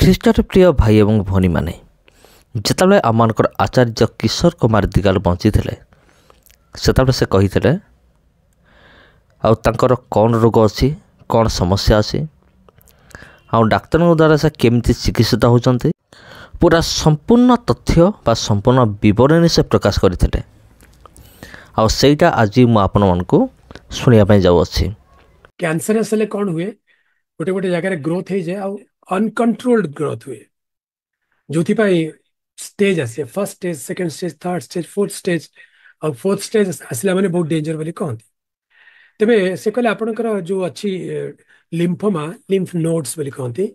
ଖ୍ରୀଷ୍ଟର ପ୍ରିୟ ଭାଇ ଏବଂ ଭଉଣୀମାନେ ଯେତେବେଳେ ଆମମାନଙ୍କର ଆଚାର୍ଯ୍ୟ କିଶୋର କୁମାର ଦିଗାଲ ବଞ୍ଚିଥିଲେ ସେତେବେଳେ ସେ କହିଥିଲେ ଆଉ ତାଙ୍କର କ'ଣ ରୋଗ ଅଛି କ'ଣ ସମସ୍ୟା ଅଛି ଆଉ ଡାକ୍ତରଙ୍କ ଦ୍ୱାରା ସେ କେମିତି ଚିକିତ୍ସିତ ହେଉଛନ୍ତି ପୁରା ସମ୍ପୂର୍ଣ୍ଣ ତଥ୍ୟ ବା ସମ୍ପୂର୍ଣ୍ଣ ବିବରଣୀ ସେ ପ୍ରକାଶ କରିଥିଲେ ଆଉ ସେଇଟା ଆଜି ମୁଁ ଆପଣମାନଙ୍କୁ ଶୁଣିବା ପାଇଁ ଯାଉଅଛି କ୍ୟାନ୍ସର ଆସିଲେ କ'ଣ ହୁଏ ଗୋଟେ ଗୋଟେ ଜାଗାରେ ଗ୍ରୋଥ୍ ହେଇଯାଏ ଆଉ अनकंट्रोल्ड ग्रोथ हुए जो स्टेज आसे first stage second stage third stage fourth stage और फोर्थ स्टेज आसला मैंने बहुत डेंजर बोली कहते तेज से कहे आपण जो अच्छी लिम्फोमा लिम्फ नोट्स कहते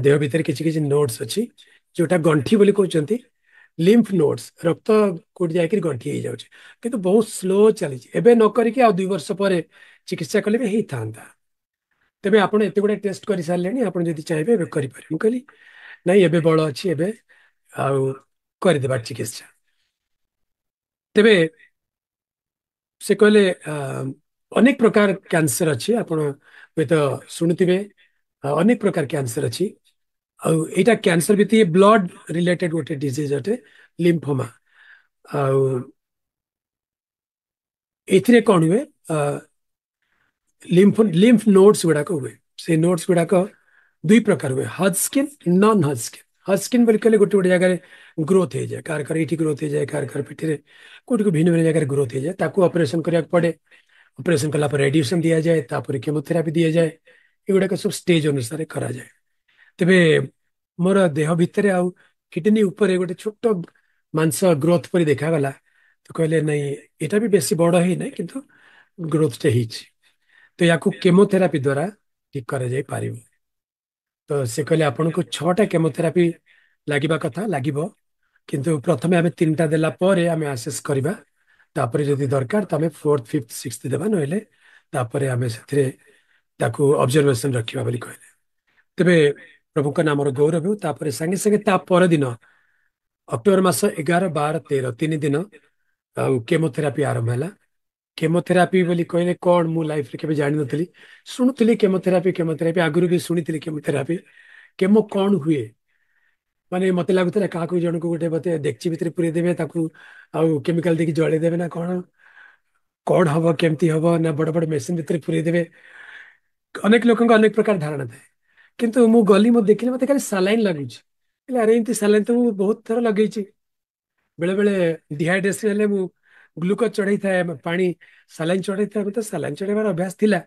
देह भितर कि नोट्स अच्छी जोटा गंठी बोली कहते लिम्फ नोट्स रक्त कौट जा गंठी हो जाए कि बहुत स्लो चली नक आई वर्ष पर चिकित्सा कले भी होता ତେବେ ଆପଣ ଏତେ ଗୁଡ଼ାଏ ଟେଷ୍ଟ କରିସାରିଲେଣି ଆପଣ ଯଦି ଚାହିଁବେ ଏବେ କରିପାରିବେ ମୁଁ କହିଲି ନାଇଁ ଏବେ ବଳ ଅଛି ଏବେ ଆଉ କରିଦେବା ଚିକିତ୍ସା ତେବେ ସେ କହିଲେ ଅନେକ ପ୍ରକାର କ୍ୟାନ୍ସର ଅଛି ଆପଣ ହୁଏତ ଶୁଣୁଥିବେ ଅନେକ ପ୍ରକାର କ୍ୟାନ୍ସର ଅଛି ଆଉ ଏଇଟା କ୍ୟାନ୍ସର ଭିତ୍ତି ବ୍ଲଡ ରିଲେଟେଡ୍ ଗୋଟେ ଡିଜିଜ୍ ଅଟେ ଲିମ୍ଫୋମା ଆଉ ଏଥିରେ କ'ଣ ହୁଏ लिम्फ लिम्फ नोड्स गुड़ाक हुए से नोड्स गुड़ाक दुई प्रकार हुए Hodgkin non Hodgkin Hodgkin बोल कह गोटे गोटे जगह ग्रोथ हो जाए कार कार इटी ग्रोथ हो जाए कार कार पिटी रे कोटि को भिन्न भिन्न जगह ग्रोथ हो जाए ताको ऑपरेशन करिया पड़े ऑपरेशन कला पर रेडिएशन दिया जाए तापर केमोथेरापी दिया जाए ए गुडा सब स्टेज अनुसार करा जाए तबे मोर देह भितरे आ किडनी ऊपर गोटे छोट मांस ग्रोथ पर देखा गला तो कहले नहीं एटा भी बेसी बड़ है नहीं किंतु ग्रोथ टे हिच તો એ આખું કેમોથેરાપી દ્વારા ઠીક કરા ଯାଇପାରିବ ତ ସେ କହିଲେ ଆପଣଙ୍କୁ ଛଅଟା କେମୋଥେରାପି ଲାଗିବା କଥା ଲାଗିବ କିନ୍ତୁ ପ୍ରଥମେ ଆମେ ତିନିଟା ଦେଲା ପରେ ଆମେ ଆସେସ୍ କରିବା ତାପରେ ଯଦି ଦରକାର ତ ଆମେ ଫୋର୍ଥ ଫିଫ୍ଥ ସିକ୍ସଥ ଦେବା ନହେଲେ ତାପରେ ଆମେ ସେଥିରେ ତାକୁ ଅବଜର୍ଭେସନ ରଖିବା ବୋଲି କହିଲେ ତେବେ ପ୍ରଭୁଙ୍କ ନାମର ଗୌରବ ହେଉ ତାପରେ ସାଙ୍ଗେ ସାଙ୍ଗେ ତା ପରଦିନ ଅକ୍ଟୋବର ମାସ ଏଗାର ବାର ତେର ତିନି ଦିନ ଆଉ କେମୋଥେରାପି ଆରମ୍ଭ ହେଲା କେମୋଥେରାପି ବୋଲି କହିଲେ କ'ଣ ମୁଁ ଲାଇଫ୍ରେ କେବେ ଜାଣିନଥିଲି ଶୁଣୁଥିଲି କେମୋଥେରାପି କେମୋଥେରାପି ଆଗରୁ ବି ଶୁଣିଥିଲି କେମୋଥେରାପି କେମୋ କ'ଣ ହୁଏ ମାନେ ମତେ ଲାଗୁଥିଲା କାହାକୁ ଜଣକୁ ଗୋଟେ ବୋଧେ ଡେକ୍ଚି ଭିତରେ ପୁରେଇ ଦେବେ ତାକୁ ଆଉ କେମିକାଲ ଦେଇକି ଜଳେଇ ଦେବେ ନା କ'ଣ କ'ଣ ହବ କେମିତି ହବ ନା ବଡ଼ ବଡ଼ ମେସିନ୍ ଭିତରେ ପୁରେଇ ଦେବେ ଅନେକ ଲୋକଙ୍କ ଅନେକ ପ୍ରକାର ଧାରଣା ଥାଏ କିନ୍ତୁ ମୁଁ ଗଲି ମୁଁ ଦେଖିଲି ମତେ ଖାଲି ସାଲାଇନ୍ ଲାଗୁଛି ହେଲେ ଆରେ ଏମିତି ସାଲାଇନ୍ ତ ମୁଁ ବହୁତ ଥର ଲଗେଇଛି ବେଳେବେଳେ ଡିହାଇଡ୍ରେସନ୍ ହେଲେ ମୁଁ ଗ୍ଲୁକୋଜ ଚଢେଇଥାଏ ପାଣି ସାଲାଇନ୍ ଚଢେଇଥାଏ ତ ସାଲାଇନ୍ ଚଢେଇବାର ଅଭ୍ୟାସ ଥିଲା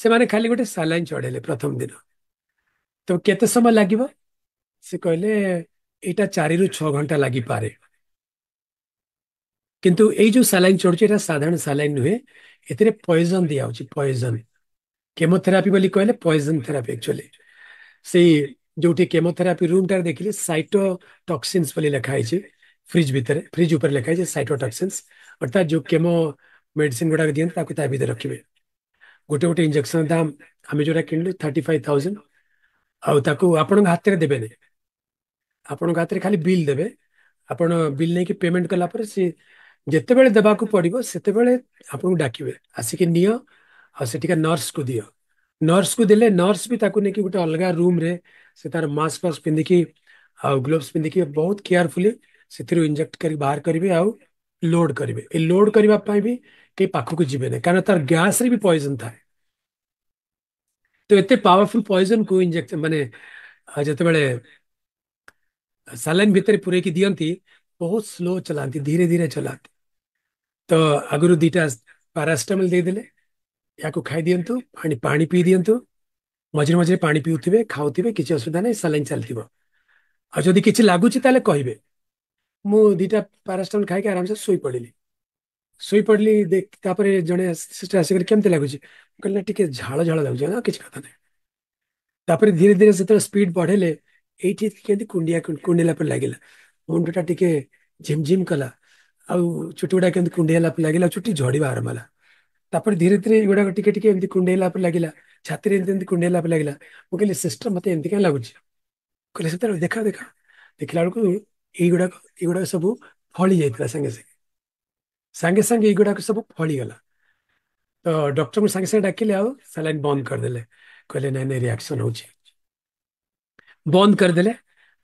ସେମାନେ ଖାଲି ଗୋଟେ ସାଲାଇନ୍ ଚଢେଇଲେ ପ୍ରଥମ ଦିନ ତ କେତେ ସମୟ ଲାଗିବ ସେ କହିଲେ ଏଇଟା ଚାରିରୁ ଛଅ ଘଣ୍ଟା ଲାଗିପାରେ କିନ୍ତୁ ଏଇ ଯୋଉ ସାଲାଇନ୍ ଚଢୁଛି ଏଇଟା ସାଧାରଣ ସାଲାଇନ୍ ନୁହେଁ ଏଥିରେ ପଏଜନ ଦିଆହଉଛି ପଏଜନ କେମୋଥେରାପି ବୋଲି କହିଲେ ପଏଜନ ଥେରାପି ଆକ୍ଚୁଆଲି ସେଇ ଯୋଉଠି କେମୋଥେରାପି ରୁମ୍ଟାରେ ଦେଖିଲି ସାଇଟୋ ଟକ୍ସିନ୍ସ ବୋଲି ଲେଖା ହେଇଛି ಫ್ರಿಜ್ ಬಿದ್ದರೆ ಫ್ರಿಜ್ ಉಪರ್ ಲೆಕ್ಕ ಇದೆ ಸೈಟೋಟಾಕ್ಸಿನ್ಸ್ अर्थात जो केमो मेडिसिन गुड़ा दिए ताकि ता भितर रखिए गोटे गोटे इंजेक्शन दाम आम जोटा किणलु थर्टी फाइव थाउजेंड आपण हाथ में देवे आपण हाथ में खाली बिल देवे ଆପଣ ବିଲ୍ ନେଇକି ପେମେଣ୍ଟ କଲା ପରେ ସେ ଯେତେବେଳେ ଦେବାକୁ ପଡ଼ିବ ସେତେବେଳେ ଆପଣଙ୍କୁ ଡାକିବେ ଆସିକି ନିଅ ଆଉ ସେଠିକା ନର୍ସକୁ ଦିଅ ନର୍ସକୁ ଦେଲେ ନର୍ସ ବି ତାକୁ ନେଇକି ଗୋଟେ ଅଲଗା ରୁମ୍ରେ ସେ ତାର ମାସ୍କ ଫାସ୍କ ପିନ୍ଧିକି ଆଉ ଗ୍ଲୋଭ୍ସ ପିନ୍ଧିକି ବହୁତ କେୟାରଫୁଲି इंजेक्ट कर बाहर करेंगे आउ लोड करेंगे ये लोड करने भी कई पाखक जीवे कहना तार गैस भी पॉइजन थाए तो ये पावरफुल पॉइजन को इंजेक्शन मानने जो बड़े सालन भितर पूरे की दियंती बहुत स्लो चलांती धीरे धीरे चलांती तो अगरु दिटा पारास्टामल दे देले याको खाई दियंतु पानी पानी पी दियंतु मझे मझे पानी पीउथिबे खाउथिबे किछ असुविधा नै सालन चलथिबो आ जदी किछ लागु छि ताले कहिबे ମୁଁ ଦୁଇଟା ପାରାସିଟାମଲ୍ ଖାଇକି ଆରାମସେ ଶୋଇପଡ଼ିଲି ଶୋଇପଡ଼ିଲି ଦେଖ ତାପରେ ଜଣେ ସିଷ୍ଟର ଆସିକରି କେମିତି ଲାଗୁଛି ମୁଁ କହିଲି ନା ଟିକେ ଝାଳ ଝାଳ ଲାଗୁଛି ନା କିଛି କଥା ନାହିଁ ତାପରେ ଧୀରେ ଧୀରେ ସେତେବେଳେ ସ୍ପିଡ୍ ବଢ଼େଇଲେ ଏଇଠି କେମିତି କୁଣ୍ଡିଆ କୁଣ୍ଡେଇଲା ପରେ ଲାଗିଲା ମୁଣ୍ଡଟା ଟିକେ ଝିମଝିମ କଲା ଆଉ ଚୁଟି ଗୁଡ଼ା କେମିତି କୁଣ୍ଡେଇଲା ପରେ ଲାଗିଲା ଚୁଟି ଝଡ଼ିବା ଆରମ୍ଭ ହେଲା ତାପରେ ଧୀରେ ଧୀରେ ଏଗୁଡ଼ାକ ଟିକେ ଟିକେ ଏମିତି କୁଣ୍ଡେଇଲା ପରେ ଲାଗିଲା ଛାତିରେ ଏମିତି ଏମିତି କୁଣ୍ଡେଇଲା ପରେ ଲାଗିଲା ମୁଁ କହିଲି ସିଷ୍ଟର ମୋତେ ଏମିତି କାହିଁ ଲାଗୁଛି କହିଲେ ସେତେବେଳେ ଦେଖା ଦେଖା ଦେଖିଲା ବେଳକୁ युवा सब फली जाता सांगे सांगे सांगे सांगे युवा सब फलीगला तो डक्टर को सांगे सांगे डाकिले आलाइन बंद करदे कह ना रिएक्शन हो बंद करदे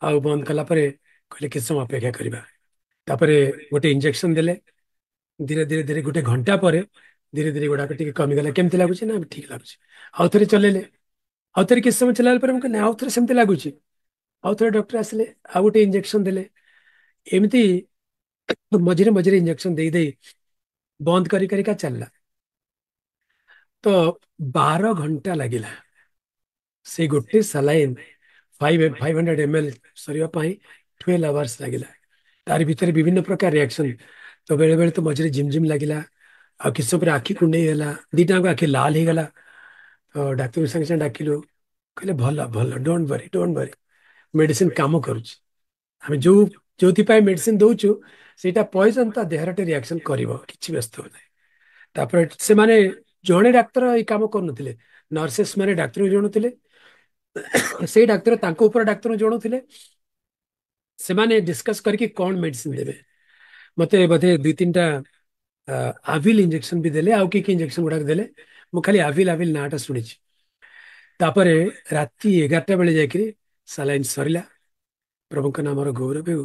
आंद कला कलापर कि समय अपेक्षा करवापर गोटे इंजेक्शन दे धीरे धीरे धीरे गोटे घंटा पर धीरे धीरे गुड़ाक कमी कमीगला केमती लगुच ना ठीक लगुच आउ थे चलेले आउ थे किसी समय चलाइल आउ थे सेमती लगुच आउ थे डक्टर आसे आउ गोटे इंजेक्शन देखें एमती तो मझेरे मझे इंजेक्शन दे दे बंद कर चलला तो बार घंटा लगे से गोटे saline five five hundred M L सरपाई टुवेल आवर्स लगे तार भितर विभिन्न प्रकार रिएक्शन तो बेले बेले तो मझे झिमझिम लगला लगे किस आखि कुंडला दिटा आखि लाल हो गला तो डाक्तर सांगे सांगे डाकिल कह भल भल वरी डोंट वरी मेडिसिन काम करें जो ଯେଉଁଥିପାଇଁ ମେଡିସିନ ଦଉଛୁ ସେଇଟା ପଏଜନ୍ ତା ଦେହରେ ରିଆକ୍ସନ୍ କରିବ କିଛି ବ୍ୟସ୍ତ ନାହିଁ ତାପରେ ସେମାନେ ଜଣେ ଡାକ୍ତର ଏଇ କାମ କରୁନଥିଲେ ନର୍ସେସ୍ ମାନେ ଡାକ୍ତରଙ୍କୁ ଜଣୁଥିଲେ ସେଇ ଡାକ୍ତର ତାଙ୍କ ଉପରେ ଡାକ୍ତରଙ୍କୁ ଜଣୁଥିଲେ ସେମାନେ ଡିସକସ୍ କରିକି କ'ଣ ମେଡିସିନ ଦେବେ ମୋତେ ବୋଧେ ଦୁଇ ତିନିଟା ଆଭିଲ ଇଞ୍ଜେକ୍ସନ ବି ଦେଲେ ଆଉ କି କି ଇଞ୍ଜେକ୍ସନ ଗୁଡ଼ାକ ଦେଲେ ମୁଁ ଖାଲି ଆଭିଲ ଆଭିଲ ନାଁଟା ଶୁଣିଛି ତାପରେ ରାତି ଏଗାରଟା ବେଳେ ଯାଇକିରି ସାଲାଇନ୍ ସରିଲା ପ୍ରଭୁଙ୍କ ନାମର ଗୌରବ ହେଉ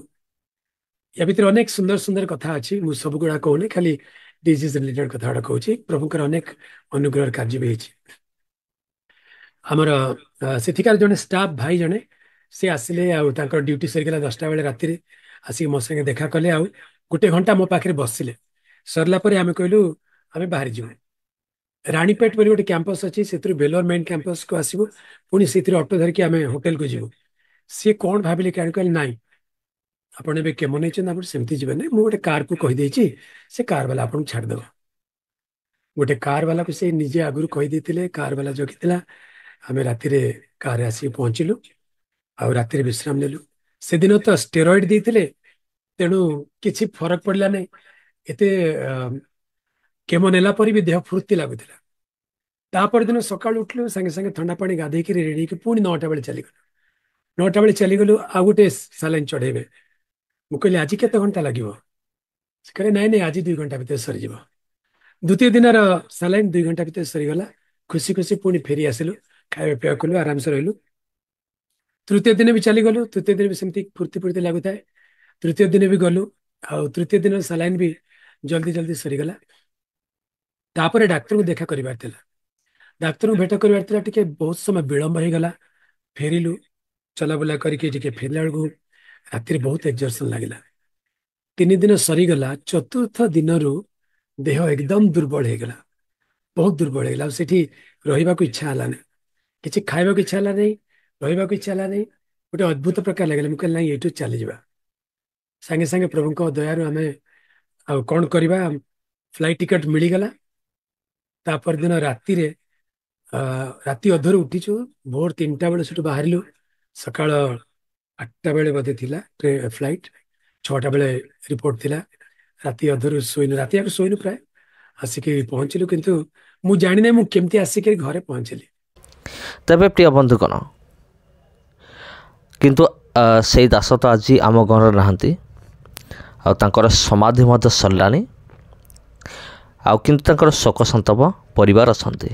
ୟା ଭିତରେ ଅନେକ ସୁନ୍ଦର ସୁନ୍ଦର କଥା ଅଛି ମୁଁ ସବୁ ଗୁଡ଼ା କହୁନି ଖାଲି ଡିଜିଜ୍ ରିଲେଟେଡ୍ କଥା ଗୁଡ଼ା କହୁଛି ପ୍ରଭୁଙ୍କର ଅନେକ ଅନୁଗ୍ରହର କାର୍ଯ୍ୟ ବି ହେଇଛି ଆମର ସେଠିକାର ଜଣେ ଷ୍ଟାଫ୍ ଭାଇ ଜଣେ ସେ ଆସିଲେ ଆଉ ତାଙ୍କର ଡ୍ୟୁଟି ସରିଗଲା ଦଶଟା ବେଳେ ରାତିରେ ଆସିକି ମୋ ସାଙ୍ଗେ ଦେଖା କଲେ ଆଉ ଗୋଟେ ଘଣ୍ଟା ମୋ ପାଖରେ ବସିଲେ ସରିଲା ପରେ ଆମେ କହିଲୁ ଆମେ ବାହାରି ଯିବୁ ରାଣୀପେଟ ବୋଲି ଗୋଟେ କ୍ୟାମ୍ପସ୍ ଅଛି ସେଥିରୁ ବେଲୋର ମେନ୍ କ୍ୟାମ୍ପସ୍କୁ ଆସିବୁ ପୁଣି ସେଥିରୁ ଅଟୋ ଧରିକି ଆମେ ହୋଟେଲକୁ ଯିବୁ ସିଏ କ'ଣ ଭାବିଲେ କାରଣ କହିଲେ ନାହିଁ ଆପଣ ଏବେ କେମନ ନେଇଛନ୍ତି ଆପଣ ସେମିତି ଯିବେ ନାହିଁ ମୁଁ ଗୋଟେ କାର୍କୁ କହିଦେଇଛି ସେ କାର୍ ବାଲା ଆପଣଙ୍କୁ ଛାଡ଼ିଦେବ ଗୋଟେ କାର୍ ବାଲାକୁ ସେ ନିଜେ ଆଗରୁ କହିଦେଇଥିଲେ କାର୍ ବାଲା ଜଗିଥିଲା ଆମେ ରାତିରେ କାର୍ରେ ଆସିକି ପହଞ୍ଚିଲୁ ଆଉ ରାତିରେ ବିଶ୍ରାମ ନେଲୁ ସେଦିନ ତ ଷ୍ଟେରଏଡ୍ ଦେଇଥିଲେ ତେଣୁ କିଛି ଫରକ ପଡ଼ିଲା ନାହିଁ ଏତେ କେମୋ ନେଲା ପରେ ବି ଦେହ ଫୁର୍ତ୍ତି ଲାଗୁଥିଲା ତାପର ଦିନ ସକାଳୁ ଉଠିଲୁ ସାଙ୍ଗେ ସାଙ୍ଗେ ଥଣ୍ଡା ପାଣି ଗାଧେଇକି ରେଡ଼ି ହେଇକି ପୁଣି ନଅଟା ବେଳେ ଚାଲିଗଲୁ ନଅଟା ବେଳେ ଚାଲିଗଲୁ ଆଉ ଗୋଟେ ସାଲାଇନ୍ ଚଢ଼େଇବେ म कहि आज केत घन्टा लाग्यो कहिले नै नै आज दुई घन्टा भित्र सरिज द्वितीय दिन र सालैन दुई घन्टा भरिगला खुसी खुसी पिरिआस खाइ पिया आराम से रहिलु तृतीय दिन वि गलो तृतीय दिन पूर्ति फुर्ति लागु तृतीय दिन वि गलो आ तृतीय दिन देखा जलदि जुन डाक्टर डाक्तर भेट गरे बहुत समय विलम्बला फे चलाबुला फेला बेला ରାତିରେ ବହୁତ ଏକ୍ଜର୍ସନ୍ ଲାଗିଲା ତିନି ଦିନ ସରିଗଲା ଚତୁର୍ଥ ଦିନରୁ ଦେହ ଏକଦମ ଦୁର୍ବଳ ହେଇଗଲା ବହୁତ ଦୁର୍ବଳ ହେଇଗଲା ଆଉ ସେଠି ରହିବାକୁ ଇଚ୍ଛା ହେଲାନି କିଛି ଖାଇବାକୁ ଇଚ୍ଛା ହେଲା ନାହିଁ ରହିବାକୁ ଇଚ୍ଛା ହେଲା ନାହିଁ ଗୋଟେ ଅଦ୍ଭୁତ ପ୍ରକାର ଲାଗିଲା ମୁଁ କହିଲି ନାଇଁ ଏଇଠୁ ଚାଲିଯିବା ସାଙ୍ଗେ ସାଙ୍ଗେ ପ୍ରଭୁଙ୍କ ଦୟାରୁ ଆମେ ଆଉ କ'ଣ କରିବା ଫ୍ଲାଇଟ୍ ଟିକେଟ୍ ମିଳିଗଲା ତା ପରଦିନ ରାତିରେ ରାତି ଅଧରୁ ଉଠିଛୁ ଭୋର ତିନିଟା ବେଳେ ସେଠୁ ବାହାରିଲୁ ସକାଳ ଆଠଟା ବେଳେ ବୋଧେ ଥିଲା ଫ୍ଲାଇଟ୍ ଛଅଟା ବେଳେ ରିପୋର୍ଟ ଥିଲା ରାତି ଅଧରୁ ଶୋଇନୁ ରାତି ଆଗରୁ ଶୋଇନୁ ପ୍ରାୟ ଆସିକି ପହଞ୍ଚିଲୁ କିନ୍ତୁ ମୁଁ ଜାଣିନାହିଁ ମୁଁ କେମିତି ଆସିକି ଘରେ ପହଞ୍ଚିଲି ତେବେ ପ୍ରିୟ ବନ୍ଧୁ କ'ଣ କିନ୍ତୁ ସେଇ ଦାସ ତ ଆଜି ଆମ ଗଣରେ ନାହାନ୍ତି ଆଉ ତାଙ୍କର ସମାଧି ମଧ୍ୟ ସରିଲାଣି ଆଉ କିନ୍ତୁ ତାଙ୍କର ଶୋକ ସନ୍ତବ ପରିବାର ଅଛନ୍ତି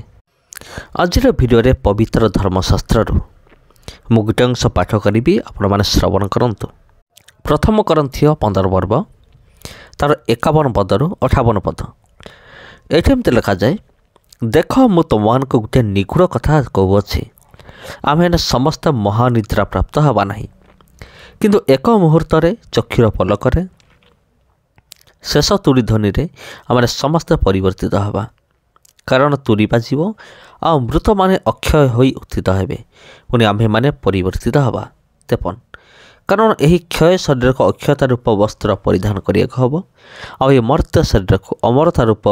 ଆଜିର ଭିଡ଼ିଓରେ ପବିତ୍ର ଧର୍ମଶାସ୍ତ୍ରରୁ ମୁଁ ଗୋଟେ ଅଂଶ ପାଠ କରିବି ଆପଣମାନେ ଶ୍ରବଣ କରନ୍ତୁ ପ୍ରଥମ କରନ୍ତି ପନ୍ଦର ପର୍ବ ତା'ର ଏକାବନ ପଦରୁ ଅଠାବନ ପଦ ଏଠି ଏମିତି ଲେଖାଯାଏ ଦେଖ ମୁଁ ତୁମମାନଙ୍କୁ ଗୋଟିଏ ନିଗୁଡ଼ କଥା କହୁଅଛି ଆମେ ହେଲେ ସମସ୍ତେ ମହାନିଦ୍ରା ପ୍ରାପ୍ତ ହେବା ନାହିଁ କିନ୍ତୁ ଏକ ମୁହୂର୍ତ୍ତରେ ଚକ୍ଷୁର ପଲକରେ ଶେଷ ତୁଳିଧ୍ୱନିରେ ଆମେ ସମସ୍ତେ ପରିବର୍ତ୍ତିତ ହେବା କାରଣ ତୁରି ବାଜିବ ଆଉ ମୃତମାନେ ଅକ୍ଷୟ ହୋଇ ଉତ୍ଥିତ ହେବେ ପୁଣି ଆମ୍ଭେମାନେ ପରିବର୍ତ୍ତିତ ହେବା ତେପନ କାରଣ ଏହି କ୍ଷୟ ଶରୀରକୁ ଅକ୍ଷତା ରୂପ ବସ୍ତ୍ର ପରିଧାନ କରିବାକୁ ହେବ ଆଉ ଏ ମର୍ତ୍ତ ଶରୀରକୁ ଅମରତା ରୂପ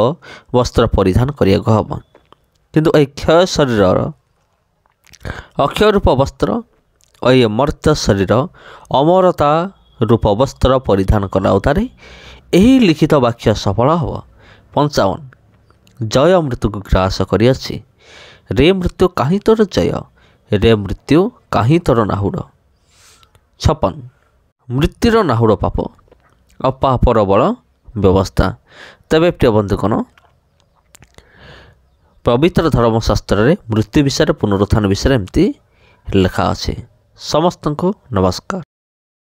ବସ୍ତ୍ର ପରିଧାନ କରିବାକୁ ହେବ କିନ୍ତୁ ଏହି କ୍ଷୟ ଶରୀରର ଅକ୍ଷୟ ରୂପ ବସ୍ତ୍ର ଓ ଏ ମର୍ତ୍ତ ଶରୀର ଅମରତା ରୂପ ବସ୍ତ୍ର ପରିଧାନ କରାଉତାରେ ଏହି ଲିଖିତ ବାକ୍ୟ ସଫଳ ହେବ ପଞ୍ଚାବନ ଜୟ ମୃତ୍ୟୁକୁ ଗ୍ରାସ କରିଅଛି ରେ ମୃତ୍ୟୁ କାହିଁ ତୋର ଜୟ ରେ ମୃତ୍ୟୁ କାହିଁ ତୋର ନାହୁଡ଼ ଛପନ ମୃତ୍ୟୁର ନାହୁଡ଼ ପାପ ଅପାପର ବଳ ବ୍ୟବସ୍ଥା ତେବେ ପ୍ରିୟ ବନ୍ଧୁକଣ ପବିତ୍ର ଧର୍ମଶାସ୍ତ୍ରରେ ମୃତ୍ୟୁ ବିଷୟରେ ପୁନରୁତ୍ଥାନ ବିଷୟରେ ଏମିତି ଲେଖା ଅଛି ସମସ୍ତଙ୍କୁ ନମସ୍କାର